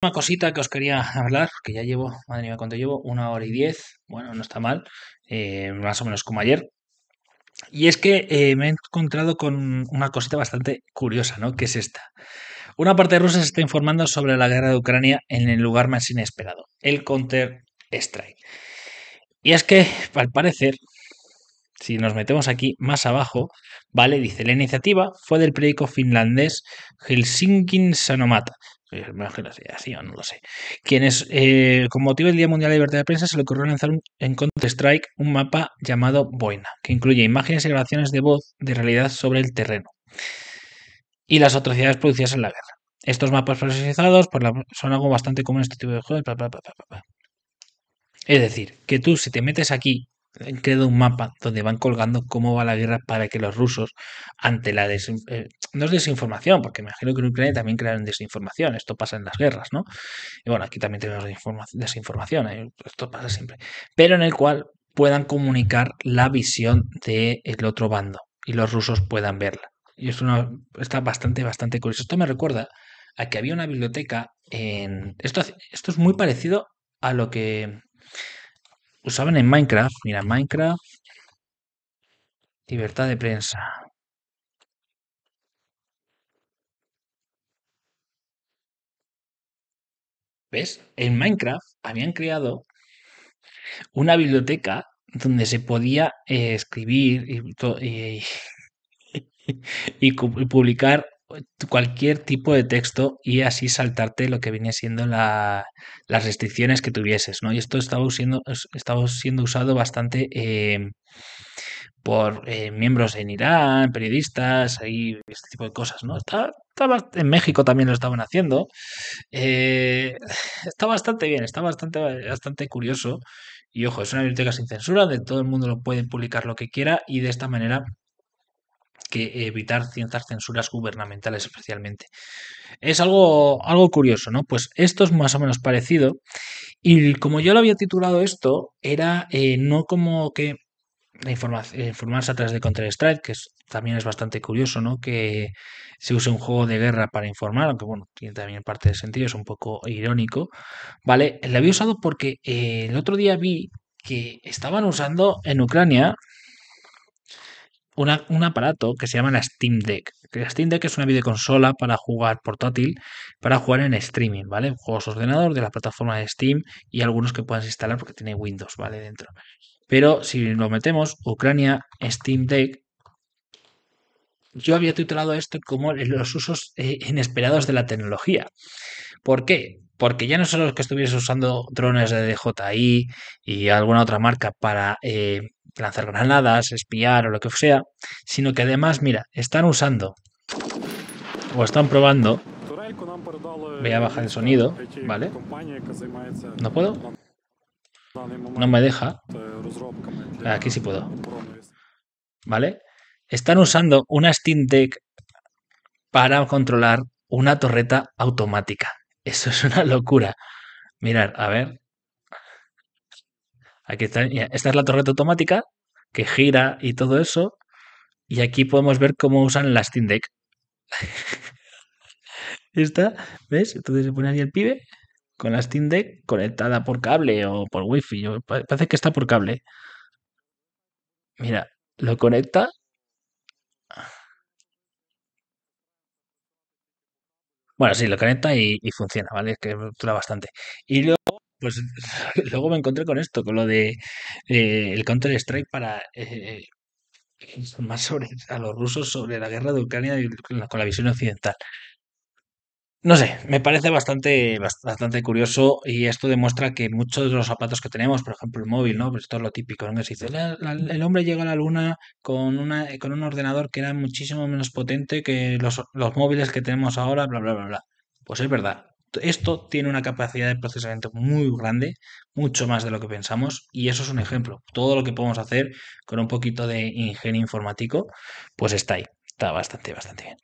Una cosita que os quería hablar, que ya llevo, madre mía, cuánto llevo, una hora y diez, bueno, no está mal, eh, más o menos como ayer. Y es que eh, me he encontrado con una cosita bastante curiosa, ¿no? Que es esta. Una parte rusa se está informando sobre la guerra de Ucrania en el lugar más inesperado, el Counter Strike. Y es que, al parecer, si nos metemos aquí más abajo, ¿vale? Dice, la iniciativa fue del periódico finlandés Helsinki Sanomata, eh, me así, o no lo sé. Quienes, eh, con motivo del Día Mundial de Libertad de Prensa, se le ocurrió lanzar en Counter-Strike un mapa llamado Boina, que incluye imágenes y grabaciones de voz de realidad sobre el terreno y las atrocidades producidas en la guerra. Estos mapas procesados pues, son algo bastante común en este tipo de juegos. es decir, que tú si te metes aquí creado un mapa donde van colgando cómo va la guerra para que los rusos, ante la eh, no es desinformación, porque me imagino que en Ucrania también crearon desinformación, esto pasa en las guerras, ¿no? Y bueno, aquí también tenemos desinformación, eh, esto pasa siempre, pero en el cual puedan comunicar la visión del el otro bando y los rusos puedan verla. Y esto está bastante, bastante curioso. Esto me recuerda a que había una biblioteca en... Esto, esto es muy parecido a lo que usaban en Minecraft. Mira, Minecraft. Libertad de prensa. ¿Ves? En Minecraft habían creado una biblioteca donde se podía eh, escribir y, publicar cualquier tipo de texto y así saltarte lo que viene siendo las restricciones que tuvieses, ¿no? Y esto estaba siendo, siendo usado bastante em, por eh, miembros en Irán, periodistas, y este tipo de cosas, ¿no? Está, en México también lo estaban haciendo. Eh, está bastante bien, está bastante, bastante curioso. Y ojo, es una biblioteca sin censura, de todo el mundo lo puede publicar lo que quiera y de esta manera que evitar ciertas censuras gubernamentales especialmente. Es algo, algo curioso, ¿no? Pues esto es más o menos parecido. Y como yo lo había titulado esto, era eh, no como que informarse a través de Counter-Strike, que también es bastante curioso, ¿no? Que se use un juego de guerra para informar, aunque bueno, tiene también parte de sentido, es un poco irónico, ¿vale? Lo había usado porque eh, el otro día vi que estaban usando en Ucrania un aparato que se llama la Steam Deck. La Steam Deck es una videoconsola para jugar portátil, para jugar en streaming, ¿vale? Juegos ordenador de la plataforma de Steam y algunos que puedas instalar porque tiene Windows, ¿vale? Dentro. Pero si lo metemos, Ucrania Steam Deck, yo había titulado esto como los usos eh, inesperados de la tecnología. ¿Por qué? Porque ya no solo que estuvieras usando drones de DJI y alguna otra marca para... Eh, lanzar granadas, espiar o lo que sea, sino que además, mira, están usando o están probando. Voy a bajar el sonido, ¿vale? ¿No puedo? No me deja. Aquí sí puedo. ¿Vale? Están usando una Steam Deck para controlar una torreta automática. Eso es una locura. Mirar, a ver. Aquí está, esta es la torreta automática que gira y todo eso. Y aquí podemos ver cómo usan la Steam Deck. Esta, ¿ves? Entonces se pone ahí el pibe con la Steam Deck conectada por cable o por wifi. Parece que está por cable. Mira, lo conecta. Bueno, sí, lo conecta y, funciona, ¿vale? Es que dura bastante. Y luego pues luego me encontré con esto, con lo de eh, el Counter Strike para eh, eh sobre a los rusos sobre la guerra de Ucrania y con la visión occidental. No sé, me parece bastante, bastante curioso y esto demuestra que muchos de los zapatos que tenemos, por ejemplo el móvil, ¿no? Pues esto es lo típico, el hombre llega a la luna con, una, con un ordenador que era muchísimo menos potente que los, los móviles que tenemos ahora, bla, bla, bla, bla. Pues es verdad, esto tiene una capacidad de procesamiento muy grande, mucho más de lo que pensamos, y eso es un ejemplo. Todo lo que podemos hacer con un poquito de ingenio informático, pues está ahí, está bastante, bastante bien.